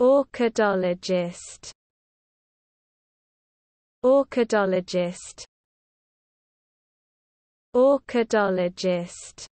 Orchidologist Orchidologist Orchidologist